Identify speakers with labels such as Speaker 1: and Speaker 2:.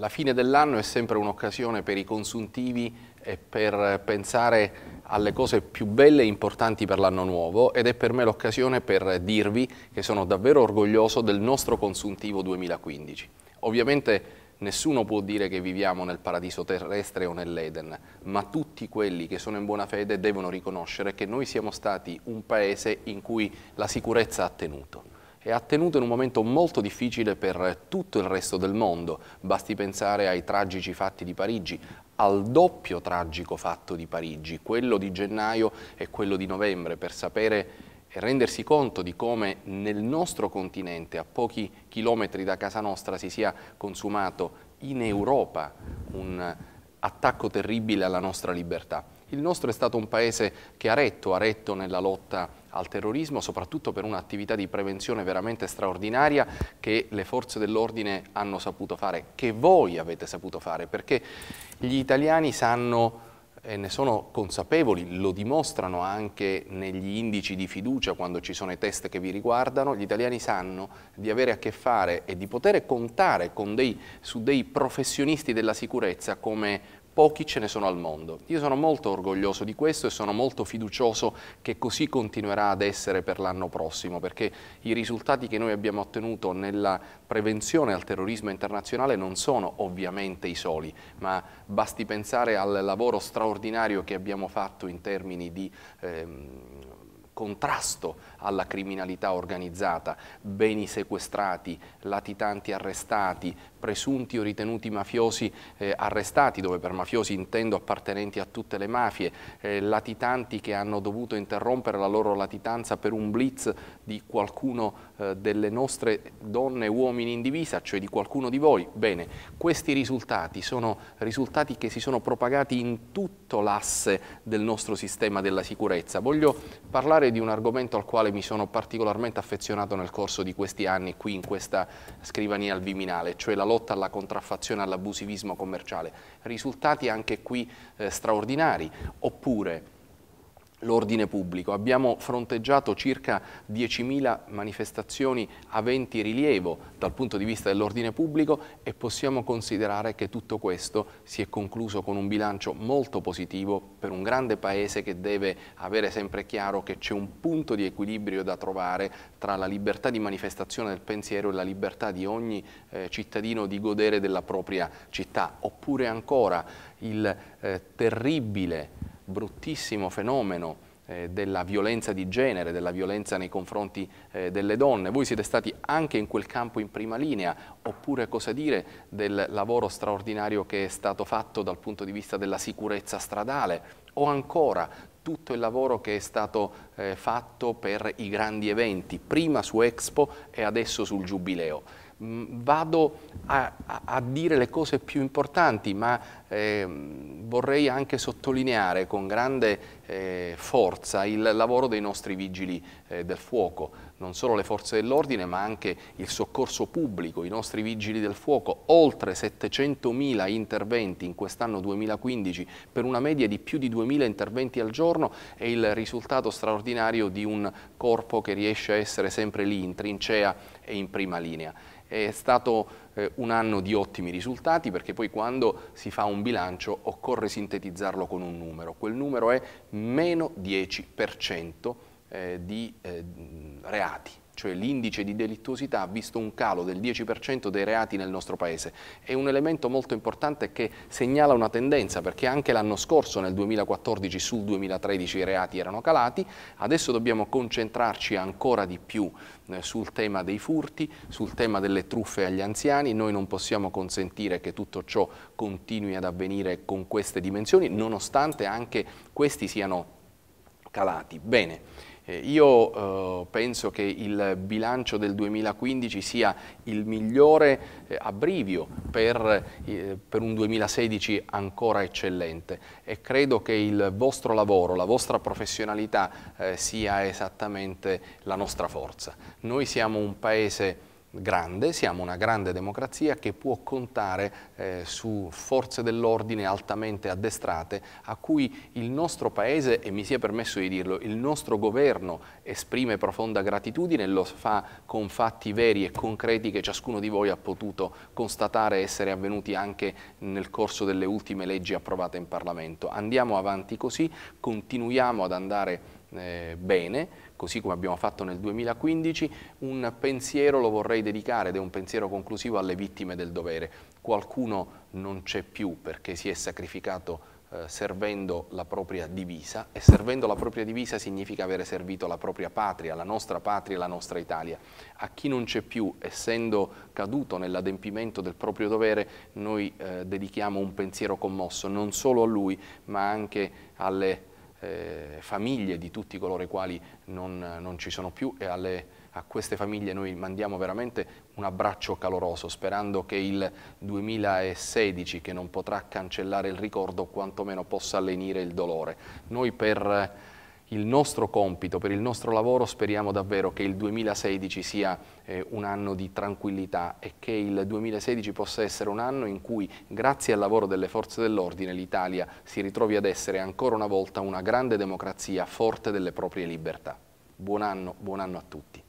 Speaker 1: La fine dell'anno è sempre un'occasione per i consuntivi e per pensare alle cose più belle e importanti per l'anno nuovo ed è per me l'occasione per dirvi che sono davvero orgoglioso del nostro consuntivo 2015. Ovviamente nessuno può dire che viviamo nel paradiso terrestre o nell'Eden, ma tutti quelli che sono in buona fede devono riconoscere che noi siamo stati un paese in cui la sicurezza ha tenuto è attenuto in un momento molto difficile per tutto il resto del mondo. Basti pensare ai tragici fatti di Parigi, al doppio tragico fatto di Parigi, quello di gennaio e quello di novembre, per sapere e rendersi conto di come nel nostro continente, a pochi chilometri da casa nostra, si sia consumato in Europa un attacco terribile alla nostra libertà. Il nostro è stato un paese che ha retto, ha retto nella lotta al terrorismo, soprattutto per un'attività di prevenzione veramente straordinaria che le forze dell'ordine hanno saputo fare, che voi avete saputo fare, perché gli italiani sanno e ne sono consapevoli, lo dimostrano anche negli indici di fiducia quando ci sono i test che vi riguardano, gli italiani sanno di avere a che fare e di poter contare dei, su dei professionisti della sicurezza come pochi ce ne sono al mondo. Io sono molto orgoglioso di questo e sono molto fiducioso che così continuerà ad essere per l'anno prossimo, perché i risultati che noi abbiamo ottenuto nella prevenzione al terrorismo internazionale non sono ovviamente i soli, ma basti pensare al lavoro straordinario che abbiamo fatto in termini di... Ehm, contrasto alla criminalità organizzata, beni sequestrati, latitanti arrestati, presunti o ritenuti mafiosi eh, arrestati, dove per mafiosi intendo appartenenti a tutte le mafie, eh, latitanti che hanno dovuto interrompere la loro latitanza per un blitz di qualcuno eh, delle nostre donne e uomini in divisa, cioè di qualcuno di voi. Bene, questi risultati sono risultati che si sono propagati in tutto l'asse del nostro sistema della sicurezza. Voglio parlare parlare di un argomento al quale mi sono particolarmente affezionato nel corso di questi anni qui in questa scrivania al Viminale, cioè la lotta alla contraffazione e all'abusivismo commerciale. Risultati anche qui eh, straordinari, oppure l'ordine pubblico. Abbiamo fronteggiato circa 10.000 manifestazioni aventi rilievo dal punto di vista dell'ordine pubblico e possiamo considerare che tutto questo si è concluso con un bilancio molto positivo per un grande Paese che deve avere sempre chiaro che c'è un punto di equilibrio da trovare tra la libertà di manifestazione del pensiero e la libertà di ogni eh, cittadino di godere della propria città, oppure ancora il eh, terribile bruttissimo fenomeno eh, della violenza di genere, della violenza nei confronti eh, delle donne. Voi siete stati anche in quel campo in prima linea, oppure cosa dire del lavoro straordinario che è stato fatto dal punto di vista della sicurezza stradale o ancora tutto il lavoro che è stato eh, fatto per i grandi eventi, prima su Expo e adesso sul Giubileo. Mm, vado a, a, dire le cose più importanti, ma eh, vorrei anche sottolineare con grande eh, forza il lavoro dei nostri vigili eh, del fuoco non solo le forze dell'ordine ma anche il soccorso pubblico, i nostri vigili del fuoco, oltre 700.000 interventi in quest'anno 2015 per una media di più di 2.000 interventi al giorno è il risultato straordinario di un corpo che riesce a essere sempre lì in trincea e in prima linea. È stato eh, un anno di ottimi risultati perché poi quando si fa un bilancio occorre sintetizzarlo con un numero. Quel numero è meno 10% eh, di eh, reati cioè l'indice di delittuosità ha visto un calo del 10% dei reati nel nostro Paese. È un elemento molto importante che segnala una tendenza, perché anche l'anno scorso, nel 2014, sul 2013 i reati erano calati, adesso dobbiamo concentrarci ancora di più eh, sul tema dei furti, sul tema delle truffe agli anziani, noi non possiamo consentire che tutto ciò continui ad avvenire con queste dimensioni, nonostante anche questi siano calati. Bene. Eh, io eh, penso che il bilancio del 2015 sia il migliore eh, a per, eh, per, un 2016 ancora eccellente e credo che il vostro lavoro, la vostra professionalità eh, sia esattamente la nostra forza. Noi siamo un paese grande, siamo una grande democrazia che può contare eh, su forze dell'ordine altamente addestrate a cui il nostro Paese, e mi sia permesso di dirlo, il nostro governo esprime profonda gratitudine e lo fa con fatti veri e concreti che ciascuno di voi ha potuto constatare essere avvenuti anche nel corso delle ultime leggi approvate in Parlamento. Andiamo avanti così, continuiamo ad andare eh, bene, così come abbiamo fatto nel 2015, un pensiero lo vorrei dedicare, ed è un pensiero conclusivo, alle vittime del dovere. Qualcuno non c'è più perché si è sacrificato eh, servendo la propria divisa e servendo la propria divisa significa avere servito la propria patria, la nostra patria, la nostra Italia. A chi non c'è più, essendo caduto nell'adempimento del proprio dovere, noi eh, dedichiamo un pensiero commosso non solo a lui ma anche alle eh, famiglie di tutti coloro i quali non, non ci sono più e alle, a queste famiglie noi mandiamo veramente un abbraccio caloroso sperando che il 2016 che non potrà cancellare il ricordo quantomeno possa lenire il dolore. Noi per il nostro compito, per il nostro lavoro speriamo davvero che il 2016 sia eh, un anno di tranquillità e che il 2016 possa essere un anno in cui grazie al lavoro delle forze dell'ordine l'Italia si ritrovi ad essere ancora una volta una grande democrazia forte delle proprie libertà. Buon anno, buon anno a tutti.